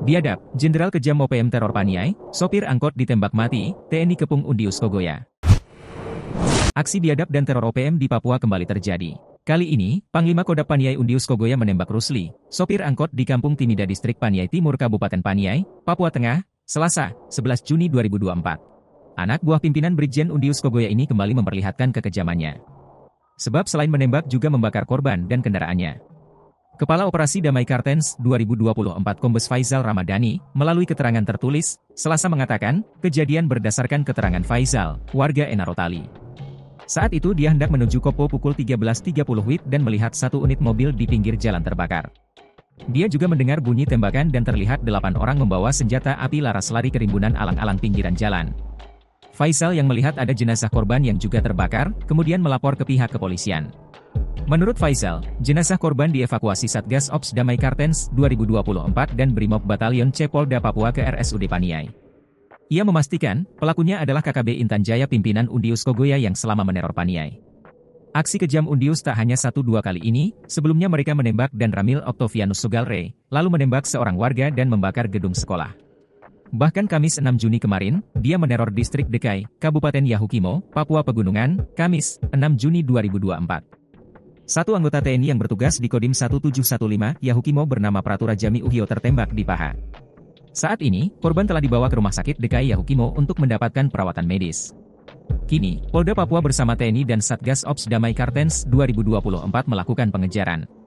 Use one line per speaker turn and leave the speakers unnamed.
Biadab, Jenderal Kejam OPM Teror Paniai, sopir angkot ditembak mati, TNI Kepung Undius Kogoya. Aksi biadab dan teror OPM di Papua kembali terjadi. Kali ini, Panglima Kodap Paniai Undius Kogoya menembak Rusli, sopir angkot di Kampung Timida Distrik Paniai Timur Kabupaten Paniai, Papua Tengah, Selasa, 11 Juni 2024. Anak buah pimpinan Brigjen Undius Kogoya ini kembali memperlihatkan kekejamannya. Sebab selain menembak juga membakar korban dan kendaraannya. Kepala Operasi Damai Kartens 2024 Kombes Faizal Ramadhani, melalui keterangan tertulis, Selasa mengatakan, kejadian berdasarkan keterangan Faizal, warga Enarotali. Saat itu dia hendak menuju Kopo pukul 13.30 WIB dan melihat satu unit mobil di pinggir jalan terbakar. Dia juga mendengar bunyi tembakan dan terlihat delapan orang membawa senjata api laras lari kerimbunan alang-alang pinggiran jalan. Faisal yang melihat ada jenazah korban yang juga terbakar, kemudian melapor ke pihak kepolisian. Menurut Faisal, jenazah korban dievakuasi Satgas Ops Damai Kartens 2024 dan Brimob Batalion C Polda Papua ke RSUD Paniai. Ia memastikan, pelakunya adalah KKB Intan Jaya pimpinan Undius Kogoya yang selama meneror Paniai. Aksi kejam Undius tak hanya satu dua kali ini, sebelumnya mereka menembak dan Ramil Octavianus Sugalre, lalu menembak seorang warga dan membakar gedung sekolah. Bahkan Kamis 6 Juni kemarin, dia meneror distrik Dekai, Kabupaten Yahukimo, Papua Pegunungan, Kamis 6 Juni 2024. Satu anggota TNI yang bertugas di Kodim 1715, Yahukimo bernama Pratura Jami Uhio tertembak di paha. Saat ini, korban telah dibawa ke rumah sakit DKI Yahukimo untuk mendapatkan perawatan medis. Kini, Polda Papua bersama TNI dan Satgas Ops Damai Kartens 2024 melakukan pengejaran.